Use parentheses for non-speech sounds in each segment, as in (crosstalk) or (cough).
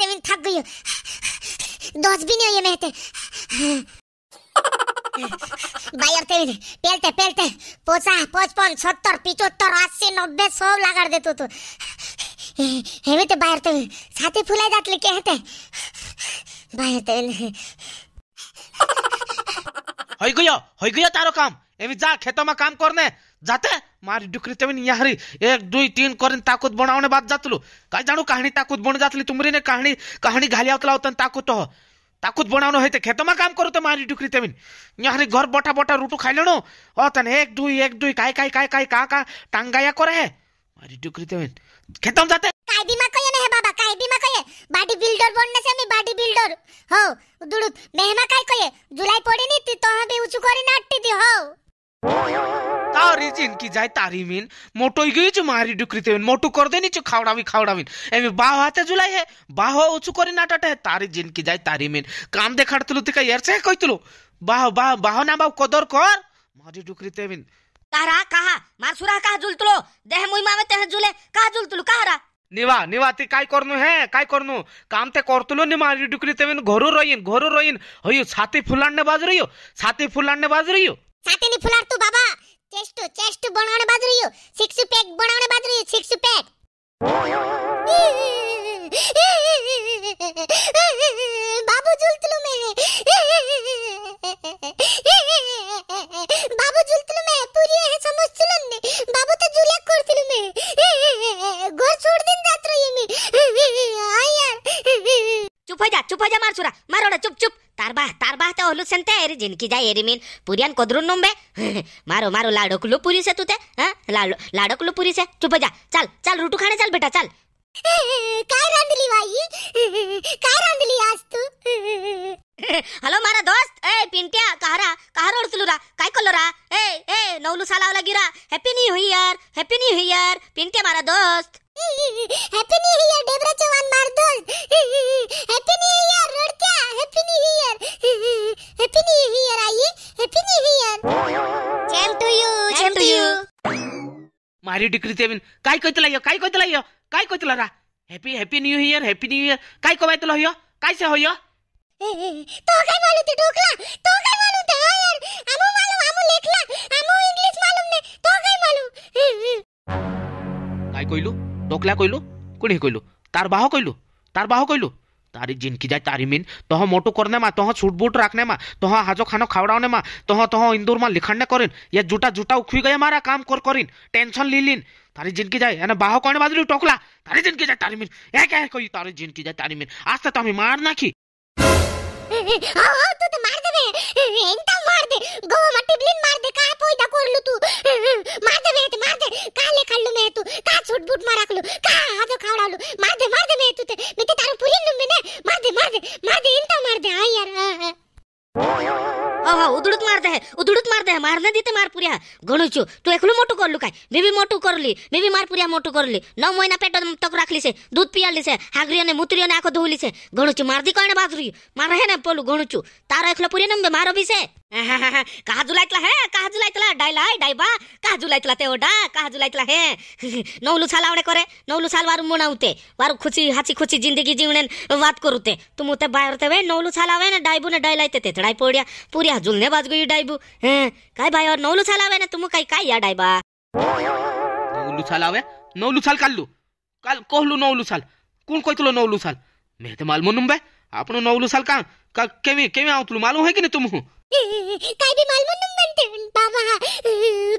करते मैं थक गई हूँ दोस्त भी नहीं हो পেলতে পেলতে পচা পঁচপন সত্তর পিচত্তর আশি নব্বই সব লাগার দে তো হেমিতে বাইর তেমনি ছাতি ফুলাই যাতলি কে হেতে বাইর তেমনি হই গিয়া হই গিয়া তারো কাম এমি যা খেতমা কাম করনে যাতে मार डुकरी तवीन याहरी एक दुई तीन कर ताकूत बनाने बात जातलो काय जानू कहानी ताकूत बन जातली तुमरी ने कहानी कहानी घाली आवतला होता ताकूत हो ताकूत बनाने होते तो में काम करो तो मारी डुकरी तेमिन यहाँ घर बटा बटा रोटू खाई लेनो और एक दुई एक दुई काय काय काय काय का का टांगाया करे है मारी डुकरी तेमिन खेतों में जाते काय है बाबा काय बिल्डर बनने से मैं बिल्डर हो दुड़ुत मेहमा काय जुलाई पड़ी तो हम भी करी दी हो તારી જિંદગી જાય તારી મીન મોટો ગયું છે મારી ડુકરી તે મોટું કર દે નીચું ખાવડાવી ખાવડાવીને એમ બાહ હાથે જુલાઈ હે બાહ ઓછું કરી નાટાટે તારી જિંદગી જાય તારી મીન કામ દેખાડતલું તે કઈ એરસે કહીતલું બાહ બાહ બાહ ના બાવ કદર કર મારી ડુકરી તે મીન કારા કાહા મારસુરા કાહ જુલતલો દેહ મુઈ મામે તેહ જુલે કાહ જુલતલું કારા নিবা নিবা তি কাই করনু হে কাই করনু কাম তে করতুলো নি মারি ডুকরি তেমিন ঘরু রইন ঘরু রইন হইও ছাতি ফুলান্নে বাজ রইও ছাতি ফুলান্নে বাজ রইও ছাতিনি ফুলার তো বাবা চেষ্টু চেষ্টু বনাউনে বাজরিও সিক্সু প্যাক বনাউনে বাজরিও সিক্সু প্যাক বাবু તારબા તારબા તે ઓલું સંતે એરી જિંદગી જાય એરી મીન પુરિયાન કોદરું નું मारो મારો મારો લાડકલું પૂરી છે તું તે હા લાડકલું પૂરી છે ચૂપ काय रांधली बाई (laughs) काय रांधली आज तू (laughs) हॅलो मारा दोस्त ए पिंट्या कहारा कहार ओळखलो रा काय कलो रा ए ए नवलू गिरा happy new year happy new year Pintya दोस्त हैप्पी न्यू ईयर डेबरा चौहान मार दो हैप्पी न्यू ईयर क्या happy new year happy new year आइए happy new year to you to you मारी डिक्री सेवन काय कहतला यो काय कहतला यो काय कहतला रा happy happy new year happy new year काय कहतला यो काय से होयो तो काय मालूम ते ढोकला तो काय ତକ୍ଲା କହିଲୁ କୁଢ଼ି কইলু তার বাহ কইলু তার বাহ কইলু তারি জিনকি যায় তারি মিন তহ মোটু কর নেমা তহ ছুট বুট রাখ নেমা তহ হাজো খানো খাওড়াও নেমা তহ তহ ইন্দুর মা লিখন না করেন ইয়া জুটা জুটা উখুই গয়ে মারা কাম কর করিন টেনশন লিলিন তারি জিনকি যায় এনে বাহ কনে বাজলু টকলা তারি জিনকি যায় তারি মিন এ কে কই তারি জিনকি যায় তারি মিন আস্তে তো আমি মার নাকি ও তো মার দেবে এন্তা মার দে গো মাটি ব্লিন मारपुऱ्या गणोचो तू एकलो मोठो करलू काय बेबी मोठो करली बेबी मारपुऱ्या मोठो करली नऊ महिना पेट तक राखली से दूध पियाली से हागरियाने मुतरियाने आखो धुवली से गणोचो मारदी कळणे बाजरी मार हे ना पलू गणोचो तारा एकलो पुरे नंबे मारो बी से काजू लायतला हे काजू लायतला डायला डायबा जुलाइतला ओडा कहा जुलाइतला हे (laughs) नौलु साल आवडे करे नौलु साल वारु मुणावते वारु खुशी हाची खुशी जिंदगी जिवणे बात करूते तुम ते बाहेर ते वे नवलू साल आवे ना ने डाइलाई डायला येते ते पोड़िया पूरी पुरी ने बाज गई डाइबू डायबू हे भाई और नौलु साल आवे ना तुम काय काय या डाइबा नौलु साल आवे नौलु साल काढलू काल कोहलू नौलु साल कोण कोयतलो नौलु साल मेहते मालूम म्हणून बे आपण नवलू साल का केवी केवी आवतलू मालूम है कि नाही तुम काय बी माल म्हणून म्हणते बाबा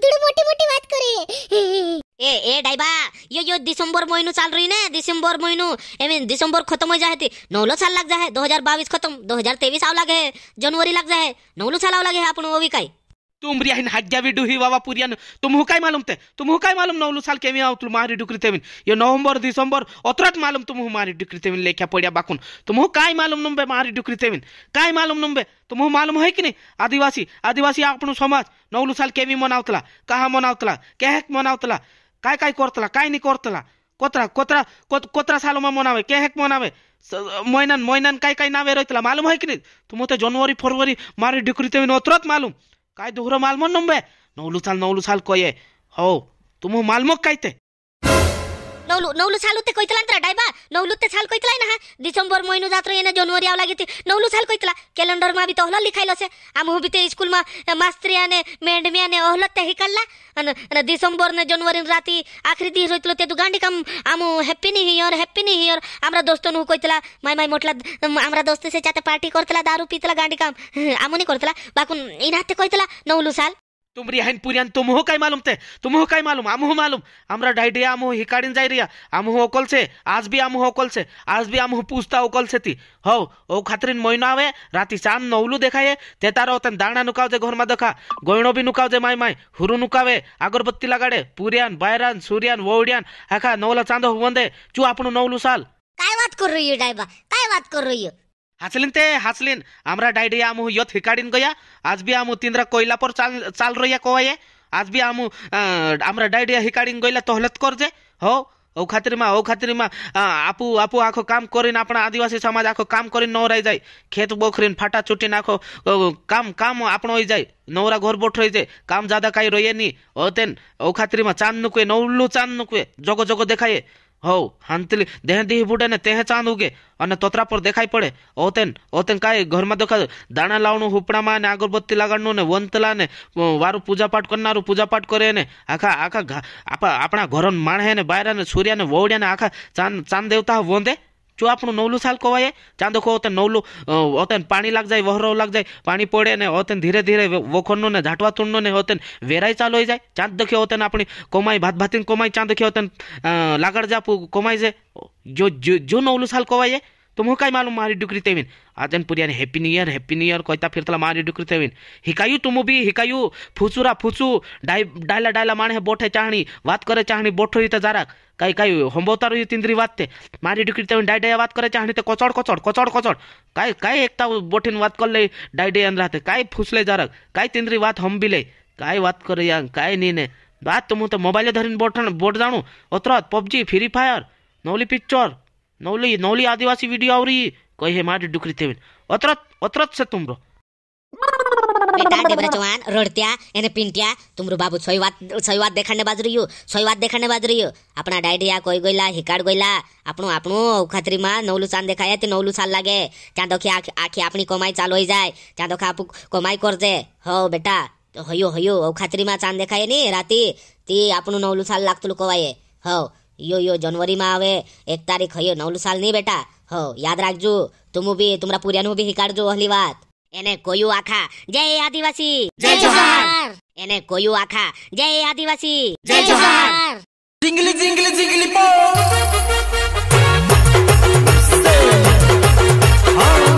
तुड मोठी मोठी बात करे ए ए डायबा यो यो दिसंबर महीनो चल रही ना दिसंबर महीनो आई मीन दिसंबर खत्म हो जाए थी नौलो साल लग जाए 2022 खत्म 2023 आव लगे जनवरी लग जाए नौलो साल आव लगे अपन वो भी काई तुम रियाहिन हज्जा भी डूही बाबा पुरियान तुम हो मालूम ते तुम हो मालूम नौलू साल केमी आओ तुम मारी डुकरी तेमिन ये नवंबर दिसंबर ओतरत मालूम तुम मारी डुकरी तेमिन लेख्या पड़िया बाकुन तुम हो मालूम नंबे मारी डुकरी तेमिन काय मालूम नंबे तुम मालूम है कि नहीं आदिवासी आदिवासी अपनो समाज नौलू साल केमी मनावतला कहा मनावतला केहक मनावतला काय काय करतला काय नहीं करतला कोतरा कोतरा कोतरा सालोमा मनावे केहक मनावे महीनान महीनान काय काय नावे रहतला मालूम है कि नहीं तुम जनवरी फरवरी मारी डुकरी तेमिन ओतरत मालूम काय दोघरं मालमन नंबे नवलू साल नवलू साल कोये हो तुम मालमग काय ते नवलू नवलू साल होते कोयतला अंतर डायबा नवलू ते साल कोयतला ना हा दिसंबर महीनो जातो येणे जनवरी आव लागे नवलू साल कोयतला कैलेंडर मा बी तो हला लिखायलो से आम हु बी ते स्कूल मा मास्त्रियाने मेंढमियाने हला ते हिकडला अन अन दिसंबर ने जनवरी राती आखरी दी होतलो ते तू गांडी आम happy new year happy new year हमरा दोस्तन हु कोयतला माय माय मोटला हमरा दोस्त से चाते पार्टी करतला दारू पीतला गांडी काम (laughs) आमोनी करतला बाकुन इनाते कोयतला नवलू साल तुम रियाहिन पुरियान तुम हो मालूम थे तुम हो मालूम हम मालूम हमरा डाइडिया हम हो हिकारिन रिया हम ओकल से आज भी हम ओकल से आज भी हम हो ओकल से ती हो ओ खातरीन मोइना आवे राती चांद नौलू देखाए ते तारो तन दाणा नुकाव जे घर मा देखा गोइणो भी नुकाव जे माय माय हुरु नुकावे अगरबत्ती लगाडे पुरियान बायरान सूर्यान वोडियान हका नौला चांद हो चू आपनो नौलू साल काय बात कर रही हो डाइबा काय बात कर रही हो হাসলেন তে হাসলেন আমরা ডাইডিয়া আমু ইয়ত হিকাড়িন গয়া আজ বি আমু তিন্দ্রা কইলা পর চাল চাল রইয়া কয়ে আজ বি আমু আমরা ডাইডিয়া হিকাড়িন গইলা তহলত কর যে হো ও ખાતરીમાં ઓ ખાતરીમાં આપુ આપુ આખો કામ કરીને આપણા આદિવાસી સમાજ આખો કામ કરીને નવરાઈ જાય ખેત બોખરીને ફાટા ચૂંટીને આખો કામ કામ આપણો હોઈ જાય નવરા ઘર બોઠ રહી જાય કામ જ્યાદા કાંઈ રહીએ નહીં ઓ તેન ઓ ખાતરીમાં ચાંદ નુકવે નવલું ચાંદ નુકવે જગો જગો દેખાય હવ હાંતલી દેહ દીહ બુડે ને તેહ ચાંદ ઉગે અને તોતરા પર દેખાઈ પડે ઓતેન ઓતેન કાંઈ ઘરમાં દેખાય દાણા લાવણું હુપડામાં ને અગરબત્તી લાગણનું ને વંતલા ને વારું પૂજાપાઠ કરનારું પૂજાપાઠ કરે ને આખા આખા આપણા ઘરન માણહે ને બાયરા ને સૂર્યા ને વહુડ્યા ને આખા ચાંદ ચાંદ દેવતા વોંધે આપણું નવલું સાલકો વાય ત્યાં દેખો હોતે નવલું હોતે પાણી લાગ જાય વહરો લાગ જાય પાણી પડે ને હોતે ધીરે ધીરે વખોરનો ને ઝાટવા તુણનો ને હોતે વેરાઈ ચાલુ હોય જાય ચાંદ દેખે હોતે આપણી કોમાઈ ભાત ભાતીન કોમાઈ ચાંદ દેખે હોતે લાગડ જાપું કોમાઈ જાય જો જો નવલું સાલકો વાય तुमकाय मालूम मारी डुकरी तेवीन आजन पुरियान happy new year happy new year कोयता फिरतला मारी डुकरी तेवीन हिकायू तुमु भी हिकायू फुचुरा फुचू डाय डायला डायला बोट है चाहनी वात करे चाहणी बोठो इथं जाराक काही काही होंबवतारू ही तिंद्री वाजते मारी डुकरी तेवीन डायडया वात करायची आणि ते कचौड़ कोचड कोचड कोचड काय काय एकता बोठीन वात करले डायडयान राहते काय फुसले जारक काय तिंद्री वात हंबिले काय वात करे या काय नेने बात तुम तो मोबाइल धरीन बोट बोट जाणू ओतरत पबजी फ्री फायर नौली पिक्चर नौली नौली आदिवासी वीडियो आ रही कोई है मार डुकरी थे अतरत अतरत से तुम रो બેટા ડેબરા જવાન રડત્યા એને પીંટ્યા તુમરું બાબુ સોઈ વાત સોઈ વાત દેખાડને બાજ રહ્યું સોઈ વાત દેખાડને બાજ રહ્યું આપણા ડાયડિયા કોઈ ગયેલા હિકાડ ગયેલા આપણું આપણું ખાતરીમાં નવલું ચાંદ દેખાય તે નવલું સાલ લાગે ત્યાં દોખી આખી આપણી કમાઈ ચાલુ હોય જાય ત્યાં દોખી આપણું કમાઈ કરજે હો બેટા હયો હયો ખાતરીમાં ચાંદ દેખાય નહીં રાતી તે આપણું નવલું સાલ લાગતું કવાય હો યો યો જનવરીમાં આવે એક તારીખ હયો નવલું સાલ નહીં બેટા હો યાદ રાખજો તું બી તમારા પુરિયાનું બી હિકાડજો અહલી વાત એને કોયું આખા જય આદિવાસી જય જોહાર એને કોયું આખા જય આદિવાસી જય જોહાર જિંગલી જિંગલી જિંગલી પો હા